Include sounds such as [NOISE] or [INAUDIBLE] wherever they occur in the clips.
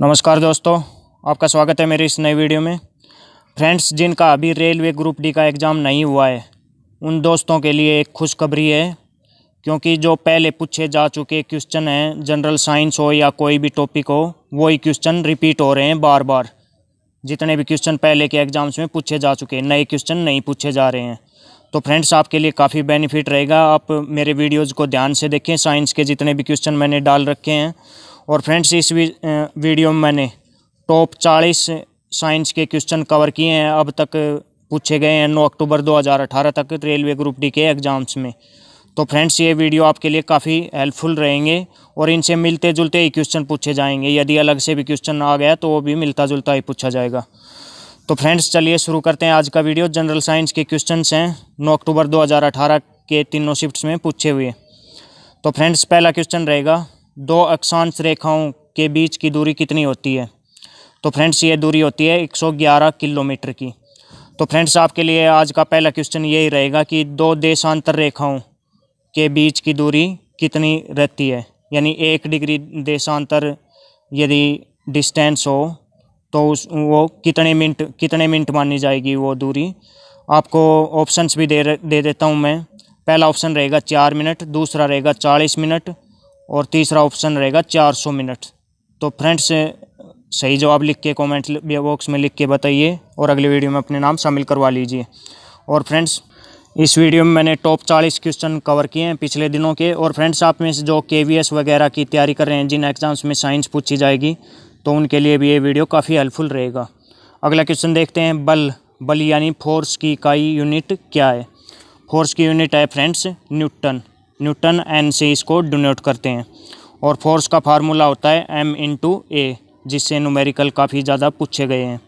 नमस्कार दोस्तों आपका स्वागत है मेरे इस नए वीडियो में फ्रेंड्स जिनका अभी रेलवे ग्रुप डी का एग्ज़ाम नहीं हुआ है उन दोस्तों के लिए एक खुशखबरी है क्योंकि जो पहले पूछे जा चुके क्वेश्चन हैं जनरल साइंस हो या कोई भी टॉपिक हो वही क्वेश्चन रिपीट हो रहे हैं बार बार जितने भी क्वेश्चन पहले के एग्ज़ाम्स में पूछे जा चुके हैं नए क्वेश्चन नहीं पूछे जा रहे हैं तो फ्रेंड्स आपके लिए काफ़ी बेनिफिट रहेगा आप मेरे वीडियोज़ को ध्यान से देखें साइंस के जितने भी क्वेश्चन मैंने डाल रखे हैं और फ्रेंड्स इस वीडियो में मैंने टॉप चालीस साइंस के क्वेश्चन कवर किए हैं अब तक पूछे गए हैं 9 अक्टूबर 2018 तक रेलवे ग्रुप डी के एग्ज़ाम्स में तो फ्रेंड्स ये वीडियो आपके लिए काफ़ी हेल्पफुल रहेंगे और इनसे मिलते जुलते ही क्वेश्चन पूछे जाएंगे यदि अलग से भी क्वेश्चन आ गया तो वो भी मिलता जुलता ही पूछा जाएगा तो फ्रेंड्स चलिए शुरू करते हैं आज का वीडियो जनरल साइंस के क्वेश्चन हैं नौ अक्टूबर 2018 के तीनों शिफ्ट्स में पूछे हुए तो फ्रेंड्स पहला क्वेश्चन रहेगा दो अक्षांश रेखाओं के बीच की दूरी कितनी होती है तो फ्रेंड्स ये दूरी होती है 111 किलोमीटर की तो फ्रेंड्स आपके लिए आज का पहला क्वेश्चन यही रहेगा कि दो देशांतर रेखाओं के बीच की दूरी कितनी रहती है यानी एक डिग्री देशांतर यदि डिस्टेंस हो तो उस वो कितने मिनट कितने मिनट मानी जाएगी वो दूरी आपको ऑप्शंस भी दे दे देता हूँ मैं पहला ऑप्शन रहेगा चार मिनट दूसरा रहेगा चालीस मिनट और तीसरा ऑप्शन रहेगा चार सौ मिनट तो फ्रेंड्स सही जवाब लिख के कमेंट बॉक्स में लिख के बताइए और अगले वीडियो में अपने नाम शामिल करवा लीजिए और फ्रेंड्स इस वीडियो में मैंने टॉप चालीस क्वेश्चन कवर किए हैं पिछले दिनों के और फ्रेंड्स आप में से जो के वगैरह की तैयारी कर रहे हैं जिन एग्ज़ाम्स में साइंस पूछी जाएगी तो उनके लिए भी ये वीडियो काफ़ी हेल्पफुल रहेगा अगला क्वेश्चन देखते हैं बल बल यानी फोर्स की इकाई यूनिट क्या है फोर्स की यूनिट है फ्रेंड्स न्यूटन न्यूटन एन से इसको डोनेट करते हैं और फोर्स का फार्मूला होता है एम इन टू ए जिससे न्यूमेरिकल काफ़ी ज़्यादा पूछे गए हैं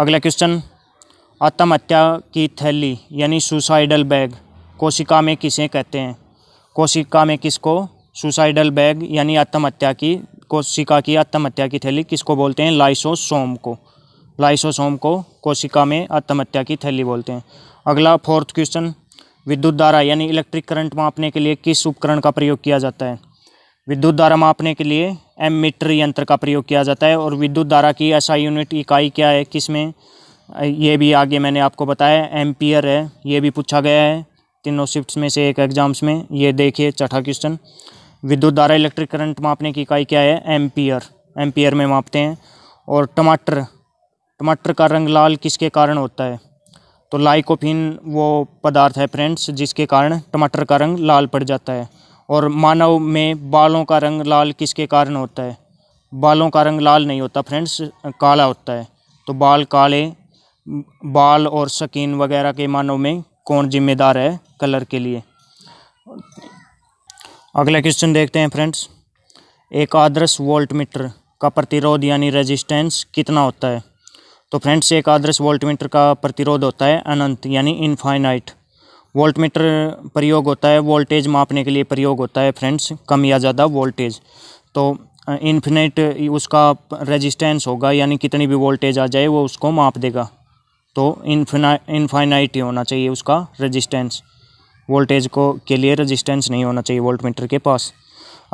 अगला क्वेश्चन आत्महत्या की थैली यानी सुसाइडल बैग कोशिका में किसे कहते हैं कोशिका में किसको सुसाइडल बैग यानी आत्महत्या की कोशिका की आत्महत्या की थैली किसको बोलते हैं लाइसोसोम को लाइसोसोम को कोशिका में आत्महत्या की थैली बोलते हैं अगला फोर्थ क्वेश्चन विद्युत धारा यानी इलेक्ट्रिक करंट मापने के लिए किस उपकरण का प्रयोग किया जाता है विद्युत धारा मापने के लिए एम मीटर यंत्र का प्रयोग किया जाता है और विद्युत धारा की ऐसा यूनिट इकाई क्या है किस में ये भी आगे मैंने आपको बताया एम्पियर है ये भी पूछा गया है तीनों शिफ्ट में से एक एग्जाम्स में ये देखिए चौथा क्वेश्चन विद्युत धारा इलेक्ट्रिक करंट मापने की इकाई क्या है एम्पियर एम्पियर में मापते हैं और टमाटर टमाटर का रंग लाल किसके कारण होता है तो लाइकोपिन वो पदार्थ है फ्रेंड्स जिसके कारण टमाटर का रंग लाल पड़ जाता है और मानव में बालों का रंग लाल किसके कारण होता है बालों का रंग लाल नहीं होता फ्रेंड्स काला होता है तो बाल काले बाल और शकीन वगैरह के मानव में कौन जिम्मेदार है कलर के लिए अगला क्वेश्चन देखते हैं फ्रेंड्स एक आदर्श वोल्टमीटर का प्रतिरोध यानी रेजिस्टेंस कितना होता है तो फ्रेंड्स एक आदर्श वोल्टमीटर का प्रतिरोध होता है अनंत यानी इनफाइनाइट वोल्टमीटर प्रयोग होता है वोल्टेज मापने के लिए प्रयोग होता है फ्रेंड्स कम या ज़्यादा वोल्टेज तो इन्फिनाइट उसका रेजिस्टेंस होगा यानी कितनी भी वोल्टेज आ जाए वो उसको माप देगा तो इन्फिना इनफाइनाइट ही होना चाहिए उसका रेजिस्टेंस वोल्टेज को के लिए रेजिस्टेंस नहीं होना चाहिए वोल्टमीटर के पास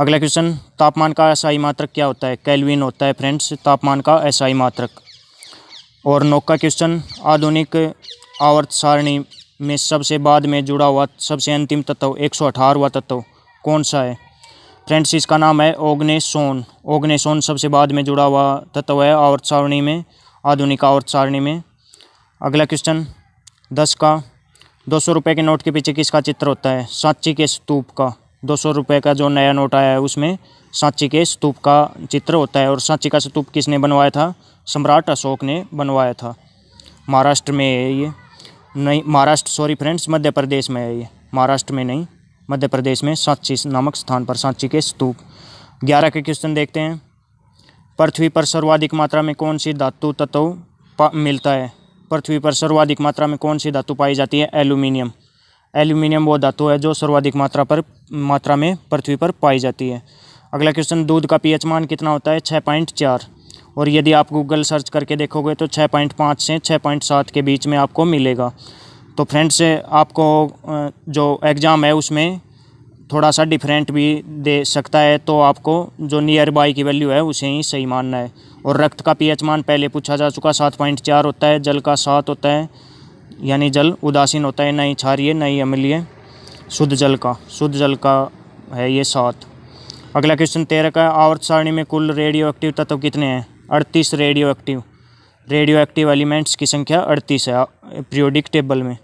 अगला क्वेश्चन तापमान का एसआई मात्रक क्या होता है कैलविन होता है फ्रेंड्स तापमान का एसआई मात्रक और नौका क्वेश्चन आधुनिक आवर्त सारणी में सबसे बाद में जुड़ा हुआ सबसे अंतिम तत्व एक सौ अठारहवा तत्व कौन सा है फ्रेंड्स इसका नाम है ओग्नेसोन ओग्नेसोन सबसे बाद में जुड़ा हुआ तत्व है आवर्त सारणी में आधुनिक आवर्त सारणी में अगला क्वेश्चन दस का दो सौ रुपये के नोट के पीछे किसका चित्र होता है सांची के स्तूप का दो सौ रुपये का जो नया नोट आया है उसमें सांची के स्तूप का चित्र होता है और सांची का स्तूप किसने बनवाया था सम्राट अशोक ने बनवाया था महाराष्ट्र में है ये नहीं महाराष्ट्र सॉरी फ्रेंड्स मध्य प्रदेश में है ये महाराष्ट्र में नहीं मध्य प्रदेश में सांची नामक स्थान पर सांची के स्तूप ग्यारह के क्वेश्चन देखते हैं पृथ्वी पर सर्वाधिक मात्रा में कौन सी धातु तत्व मिलता है पृथ्वी पर सर्वाधिक मात्रा में कौन सी धातु पाई जाती है एल्यूमिनियम एल्यूमिनियम वो धातु है जो सर्वाधिक मात्रा पर मात्रा में पृथ्वी पर पाई जाती है अगला क्वेश्चन दूध का पीएच मान कितना होता है छः पॉइंट चार और यदि आप गूगल सर्च करके देखोगे तो छः पॉइंट पाँच से छः पॉइंट सात के बीच में आपको मिलेगा तो फ्रेंड्स आपको जो एग्ज़ाम है उसमें थोड़ा सा डिफरेंट भी दे सकता है तो आपको जो नियर बाई की वैल्यू है उसे ही सही मानना है और रक्त का पीएच मान पहले पूछा जा चुका सात पॉइंट चार होता है जल का सात होता है यानी जल उदासीन होता है नहीं क्षारिय नहीं अम्लीय शुद्ध जल का शुद्ध जल का है ये सात अगला क्वेश्चन तेरह का आवर्त सारणी में कुल रेडियो एक्टिव तत्व कितने हैं अड़तीस radioactive radioactive elements की संख्या अड़तीस है पीरियोडिक टेबल में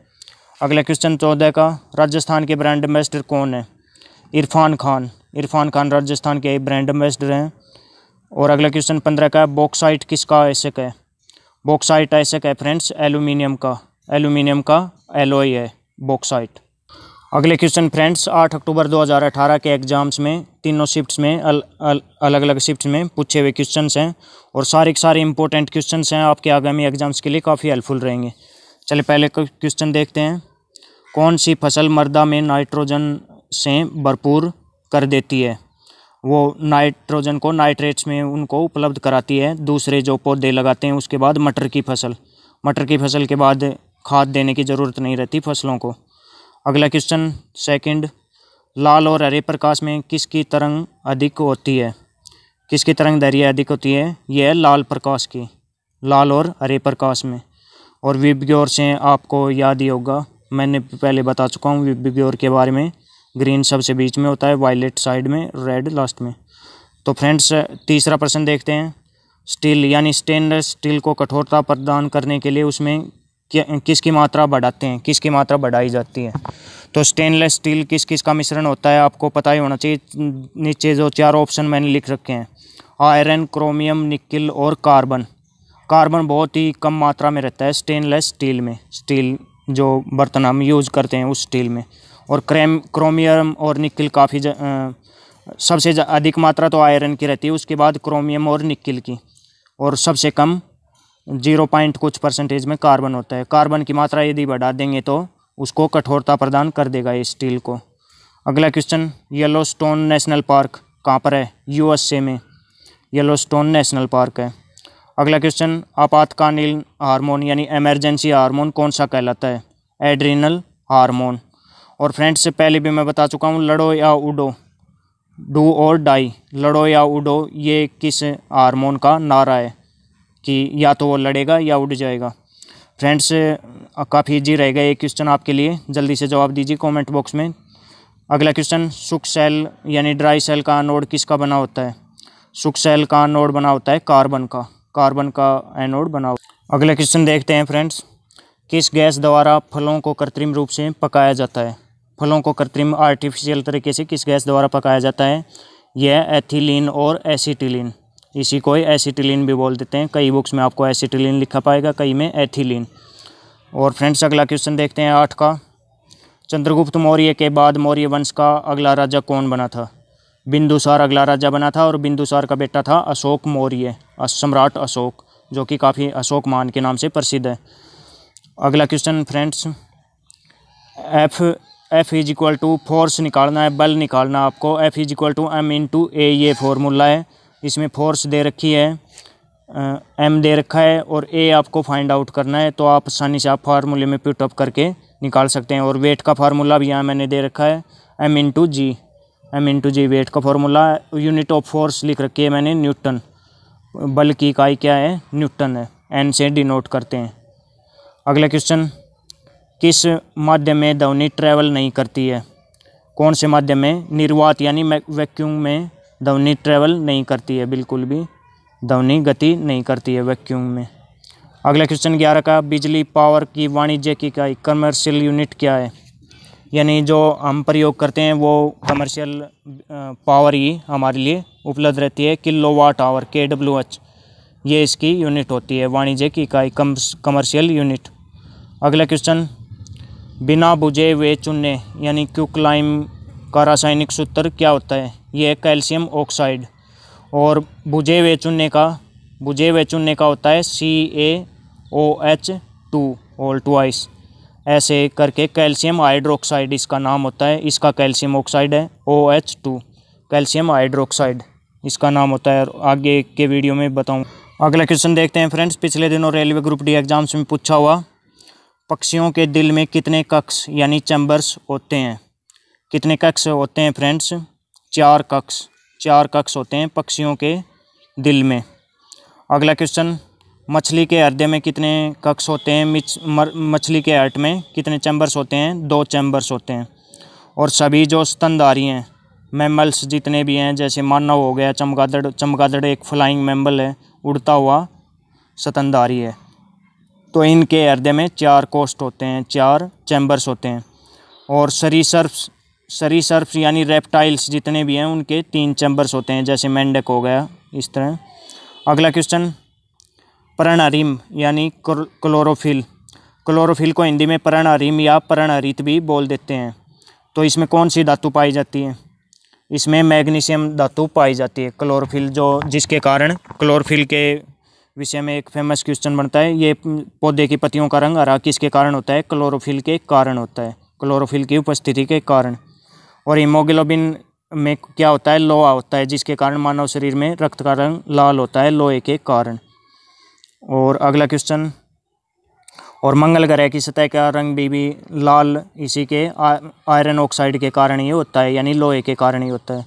अगला क्वेश्चन चौदह का राजस्थान के ब्रांड एम्बेसडर कौन है इरफान खान इरफान खान राजस्थान के ब्रांड एम्बेसडर हैं और अगला क्वेश्चन पंद्रह का बॉक्साइट किसका आयसक है बॉक्साइट ऐसे है फ्रेंड्स एलुमिनियम का एल्यूमिनियम का एलोई है बॉक्साइट अगले क्वेश्चन फ्रेंड्स 8 अक्टूबर 2018 के एग्जाम्स में तीनों शिफ्ट्स में अल, अल, अलग अलग शिफ्ट्स में पूछे हुए क्वेश्चन हैं और सारे के सारे इंपॉर्टेंट क्वेश्चन हैं आपके आगामी एग्जाम्स के लिए काफ़ी हेल्पफुल रहेंगे चलिए पहले क्वेश्चन देखते हैं कौन सी फसल मर्दा में नाइट्रोजन से भरपूर कर देती है वो नाइट्रोजन को नाइट्रेट्स में उनको उपलब्ध कराती है दूसरे जो पौधे लगाते हैं उसके बाद मटर की फसल मटर की फसल के बाद खाद देने की ज़रूरत नहीं रहती फसलों को अगला क्वेश्चन सेकंड लाल और हरे प्रकाश में किसकी तरंग अधिक होती है किसकी तरंग दैर्य अधिक होती है यह है लाल प्रकाश की लाल और हरे प्रकाश में और विबग्योर से आपको याद ही होगा मैंने पहले बता चुका हूँ विबग्योर के बारे में ग्रीन सबसे बीच में होता है वायलेट साइड में रेड लास्ट में तो फ्रेंड्स तीसरा प्रश्न देखते हैं स्टील यानी स्टेनलेस स्टील को कठोरता प्रदान करने के लिए उसमें किसकी मात्रा बढ़ाते हैं किसकी मात्रा बढ़ाई जाती है तो स्टेनलेस स्टील किस किस का मिश्रण होता है आपको पता ही होना चाहिए नीचे जो चार ऑप्शन मैंने लिख रखे हैं आयरन क्रोमियम निकिल और कार्बन कार्बन बहुत ही कम मात्रा में रहता है स्टेनलेस स्टील में स्टील जो बर्तन हम यूज़ करते हैं उस स्टील में और क्रेम क्रोमियम और निकिल काफ़ी सबसे अधिक मात्रा तो आयरन की रहती है उसके बाद क्रोमियम और निकिल की और सबसे कम जीरो पॉइंट कुछ परसेंटेज में कार्बन होता है कार्बन की मात्रा यदि बढ़ा देंगे तो उसको कठोरता प्रदान कर देगा ये स्टील को अगला question Yellowstone national park कहाँ पर है यूएसए में येलो स्टोन नेशनल पार्क है अगला क्वेश्चन आपातकालीन हार्मोन यानी एमरजेंसी हार्मोन कौन सा कहलाता है एड्रीनल हार्मोन और फ्रेंड्स से पहले भी मैं बता चुका हूँ लड़ो या उडो डू और डाई लड़ो या उडो ये किस हार्मोन का नारा है कि या तो वो लड़ेगा या उड़ जाएगा फ्रेंड्स काफ़ी इजी रहेगा ये क्वेश्चन आपके लिए जल्दी से जवाब दीजिए कमेंट बॉक्स में अगला क्वेश्चन सुख सेल यानी ड्राई सेल का एनोड किसका बना होता है सुख सेल का एनोड बना होता है कार्बन का कार्बन का एनोड बना होता है अगला क्वेश्चन देखते हैं फ्रेंड्स किस गैस द्वारा फलों को कृत्रिम रूप से पकाया जाता है फलों को कृत्रिम आर्टिफिशियल तरीके से किस गैस द्वारा पकाया जाता है यह एथिलीन और एसीटिलीन इसी को ही एसिटिलीन भी बोल देते हैं कई बुक्स में आपको एसिटिलीन लिखा पाएगा कई में एथिलीन और फ्रेंड्स अगला क्वेश्चन देखते हैं आठ का चंद्रगुप्त मौर्य के बाद मौर्य वंश का अगला राजा कौन बना था बिंदुसार अगला राजा बना था और बिंदुसार का बेटा था अशोक मौर्य सम्राट अशोक जो कि काफ़ी अशोक मान के नाम से प्रसिद्ध है अगला question friends F F is equal to force निकालना है बल निकालना आपको F is equal to M into A ये फॉर्मूला है इसमें फोर्स दे रखी है एम दे रखा है और ए आपको फाइंड आउट करना है तो आप आसानी से आप फार्मूले में पुट अप करके निकाल सकते हैं और वेट का फार्मूला भी यहाँ मैंने दे रखा है M into G M into G weight का फार्मूला यूनिट ऑफ फोर्स लिख रखी है मैंने न्यूटन बल की इकाई क्या है न्यूटन है एन से डिनोट करते हैं अगला क्वेश्चन किस माध्यम में ध्वनि ट्रैवल नहीं करती है कौन से माध्यम में निर्वात यानी वैक्यूम में धवनी ट्रेवल नहीं करती है बिल्कुल भी ध्वनि गति नहीं करती है वैक्यूम में अगला क्वेश्चन ग्यारह का बिजली पावर की वाणिज्य की इकाई कमर्शियल यूनिट क्या है यानी जो हम प्रयोग करते हैं वो कमर्शियल पावर ही हमारे लिए उपलब्ध रहती है kilowatt hour K W H ये इसकी यूनिट होती है वाणिज्य की इकाई कम कमर्शियल यूनिट अगला क्वेश्चन बिना बुझे हुए चुने यानी क्यू क्लाइम का रासायनिक सूत्र क्या होता है ये है कैल्शियम ऑक्साइड और बुझे हुए चूने का बुझे हुए चूने का होता है C A O H two twice ऐसे करके कैल्शियम हाइड्रोक्साइड इसका नाम होता है इसका कैल्शियम ऑक्साइड है O H two calcium hydroxide इसका नाम होता है और आगे के वीडियो में बताऊँ अगला क्वेश्चन देखते हैं फ्रेंड्स पिछले दिनों रेलवे ग्रुप डी एग्जाम्स में पूछा हुआ पक्षियों के दिल में कितने कक्ष यानी चैम्बर्स होते हैं कितने कक्ष होते हैं फ्रेंड्स चार कक्ष चार कक्ष होते हैं पक्षियों के दिल में अगला क्वेश्चन मछली के हृदय में कितने कक्ष होते हैं मछली के हर्ट में कितने चैम्बर्स होते हैं दो चैम्बर्स होते हैं और सभी जो स्तनधारी हैं मेमल्स जितने भी हैं जैसे मानव हो गया चमगादड़ चमगादड़ एक फ्लाइंग मेम्बल है उड़ता हुआ स्तनधारी है तो इनके हृदय में चार कोस्ट होते हैं चार चैम्बर्स होते हैं और सरीसर्फ्स सर्फ यानी रेप्टाइल्स जितने भी हैं उनके तीन चैम्बर्स होते हैं जैसे मेंढक हो गया इस तरह अगला क्वेश्चन पर्णारिम यानी क्लोरोफिल क्लोरोफिल को हिंदी में प्रणारिम या पर्णारित भी बोल देते हैं तो इसमें कौन सी धातु पाई जाती है इसमें मैग्नीशियम धातु पाई जाती है क्लोरोफिल जो जिसके कारण क्लोरोफिल के विषय में एक फेमस क्वेश्चन बनता है ये पौधे की पत्तियों का रंग हरा किसके कारण होता है क्लोरोफिल के कारण होता है क्लोरोफिल की उपस्थिति के कारण और हीमोग्लोबिन में क्या होता है लोहा होता है जिसके कारण मानव शरीर में रक्त का रंग लाल होता है लोहे के कारण और अगला क्वेश्चन और मंगल ग्रह की सतह का रंग भी भी लाल इसी के आयरन ऑक्साइड के कारण ही होता है यानी लोहे के कारण ही होता है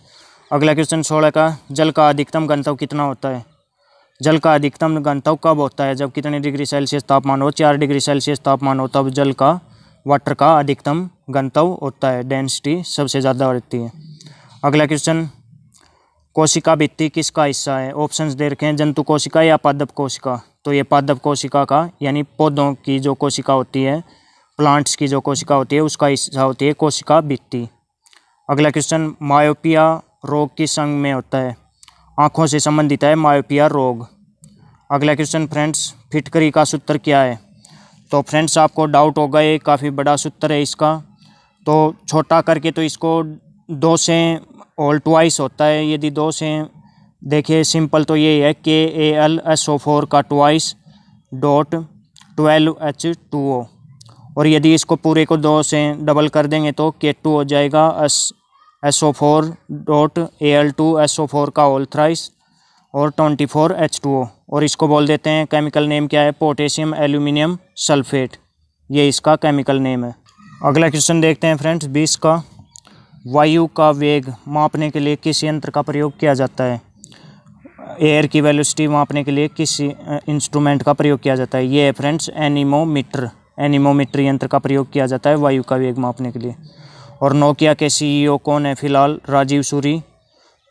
अगला क्वेश्चन सोलह का जल का अधिकतम गंतव कितना होता है जल का अधिकतम गंतव कब होता है जब कितने डिग्री सेल्सियस तापमान हो चार डिग्री सेल्सियस तापमान हो तब जल का वाटर का अधिकतम गंतव्य होता है डेंसिटी सबसे ज़्यादा होती है अगला क्वेश्चन कोशिका भित्ति किसका हिस्सा है ऑप्शंस दे रखे हैं जंतु कोशिका या पादप कोशिका तो ये पादप कोशिका का यानी पौधों की जो कोशिका होती है प्लांट्स की जो कोशिका होती है उसका हिस्सा होती है कोशिका भित्ति अगला क्वेश्चन मायोपिया रोग किस संग में होता है आँखों से संबंधित है मायोपिया रोग अगला क्वेश्चन फ्रेंड्स फिटकरी का सूत्र क्या है तो फ्रेंड्स आपको डाउट होगा ये काफ़ी बड़ा सूत्र है इसका तो छोटा करके तो इसको दो से ऑल ट्वाइस होता है यदि दो से देखिए सिंपल तो ये है K A L S O four का twice dot twelve H two O और यदि इसको पूरे को दो से डबल कर देंगे तो के टू हो जाएगा S S O four dot A L two S O four का ओल थ्राइस और twenty four H two O और इसको बोल देते हैं केमिकल नेम क्या है पोटेशियम एल्यूमिनियम सल्फेट ये इसका केमिकल नेम है अगला क्वेश्चन देखते हैं फ्रेंड्स बीस का वायु का वेग मापने के लिए किस यंत्र का प्रयोग किया जाता है एयर की वेलोसिटी मापने के लिए किस इंस्ट्रूमेंट का प्रयोग किया जाता है ये है फ्रेंड्स एनिमोमीटर एनिमोमीटर यंत्र का प्रयोग किया जाता है वायु का वेग मापने के लिए और नोकिया के सीईओ e कौन है फिलहाल राजीव सूरी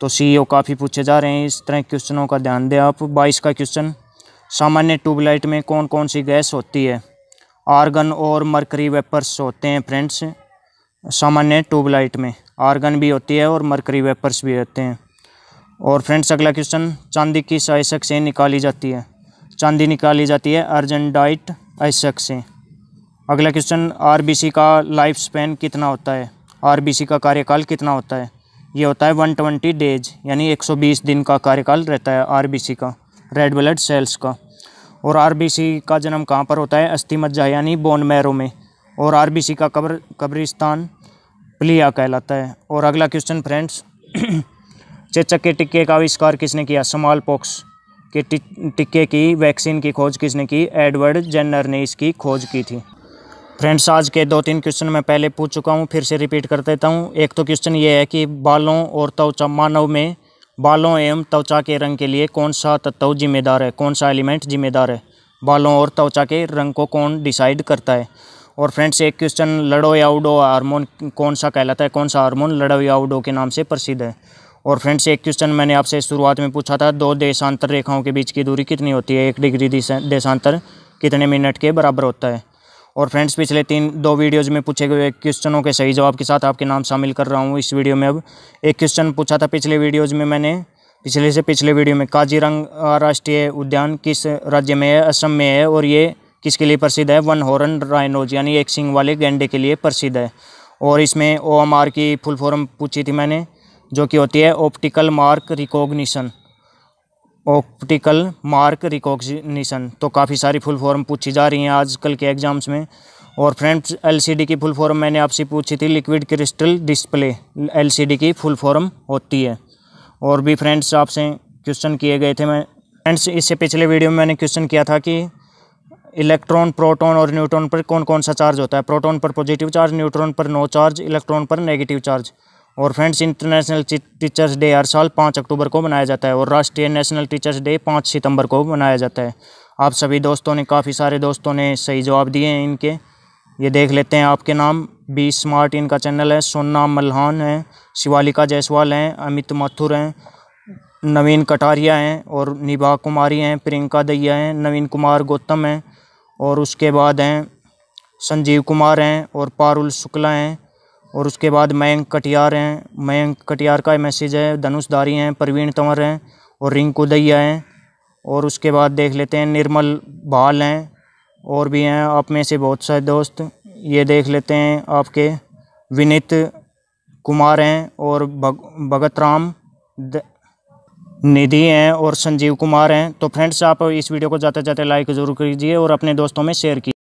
तो सीईओ e काफ़ी पूछे जा रहे हैं इस तरह क्वेश्चनों का ध्यान दें आप बाईस का क्वेश्चन सामान्य ट्यूबलाइट में कौन कौन सी गैस होती है आर्गन और मरकरी वेपर्स होते हैं फ्रेंड्स सामान्य ट्यूबलाइट में आर्गन भी होती है और मरकरी वेपर्स भी होते हैं और फ्रेंड्स अगला क्वेश्चन चांदी की आयशक से निकाली जाती है चांदी निकाली जाती है अर्जेंडाइट आयशक से अगला क्वेश्चन आरबीसी का लाइफ स्पैन कितना होता है आरबीसी का कार्यकाल कितना होता है ये होता है 120 डेज यानी 120 दिन का कार्यकाल रहता है सी का रेड ब्लड सेल्स का और सी का जन्म कहाँ पर होता है अस्थि मज्जा यानी बोन मैरो में और सी का कब्र कब्रिस्तान प्लिया कहलाता है और अगला क्वेश्चन फ्रेंड्स [CLEARS THROAT] चेचक के टिक्के का आविष्कार किसने किया स्मॉल पॉक्स के टिक्के की वैक्सीन की खोज किसने की एडवर्ड जेनर ने इसकी खोज की थी फ्रेंड्स आज के दो तीन क्वेश्चन मैं पहले पूछ चुका हूँ फिर से रिपीट कर देता हूँ एक तो क्वेश्चन ये है कि बालों और त्वचा मानव में बालों एवं त्वचा के रंग के लिए कौन सा तत्व जिम्मेदार है कौन सा एलिमेंट जिम्मेदार है बालों और त्वचा के रंग को कौन डिसाइड करता है और फ्रेंड्स एक क्वेश्चन लड़ो या उडो हारमोन कौन सा कहलाता है कौन सा हारमोन लड़ो या उडो के नाम से प्रसिद्ध है और फ्रेंड्स एक क्वेश्चन मैंने आपसे शुरुआत में पूछा था दो देशांतर रेखाओं के बीच की दूरी कितनी होती है एक डिग्री देशांतर कितने मिनट के बराबर होता है और फ्रेंड्स पिछले तीन दो वीडियोज़ में पूछे गए क्वेश्चनों के सही जवाब के साथ आपके नाम शामिल कर रहा हूँ इस वीडियो में अब एक क्वेश्चन पूछा था पिछले वीडियोज़ में मैंने पिछले से पिछले वीडियो में काजीरंग राष्ट्रीय उद्यान किस राज्य में है असम में है और ये किसके लिए प्रसिद्ध है वन हॉर्न राइनोज यानी एक सिंग वाले गेंडे के लिए प्रसिद्ध है और इसमें ओ की फुल फॉर्म पूछी थी मैंने जो कि होती है optical mark recognition optical mark recognition तो काफ़ी सारी फुल फॉर्म पूछी जा रही हैं आजकल के एग्ज़ाम्स में और फ्रेंड्स एलसीडी की फुल फॉर्म मैंने आपसे पूछी थी लिक्विड क्रिस्टल डिस्प्ले एलसीडी की फुल फॉर्म होती है और भी फ्रेंड्स आपसे क्वेश्चन किए गए थे मैं फ्रेंड्स इससे पिछले वीडियो में मैंने क्वेश्चन किया था कि इलेक्ट्रॉन प्रोटॉन और न्यूट्रॉन पर कौन कौन सा चार्ज होता है प्रोटॉन पर पॉजिटिव चार्ज न्यूट्रॉन पर नो चार्ज इलेक्ट्रॉन पर नेगेटिव चार्ज और फ्रेंड्स इंटरनेशनल टीचर्स डे हर साल पाँच अक्टूबर को मनाया जाता है और राष्ट्रीय नेशनल टीचर्स डे पाँच सितंबर को मनाया जाता है आप सभी दोस्तों ने काफ़ी सारे दोस्तों ने सही जवाब दिए हैं इनके ये देख लेते हैं आपके नाम बी स्मार्ट इनका चैनल है सोना मल्हान है शिवालिका जायसवाल हैं अमित माथुर हैं नवीन कटारिया हैं और निभा कुमारी हैं प्रियंका दैया हैं नवीन कुमार गौतम हैं और उसके बाद हैं संजीव कुमार हैं और पारुल शुक्ला हैं और उसके बाद मयंक कटियार हैं मयंक कटियार का मैसेज है धनुष हैं प्रवीण तंवर हैं और रिंकू दैया हैं और उसके बाद देख लेते हैं निर्मल भाल हैं और भी हैं आप में से बहुत सारे दोस्त ये देख लेते हैं आपके विनित कुमार हैं और भग भगत राम निधि हैं और संजीव कुमार हैं तो फ्रेंड्स आप इस वीडियो को ज़्यादा से ज़्यादा लाइक ज़रूर कीजिए और अपने दोस्तों में शेयर कीजिए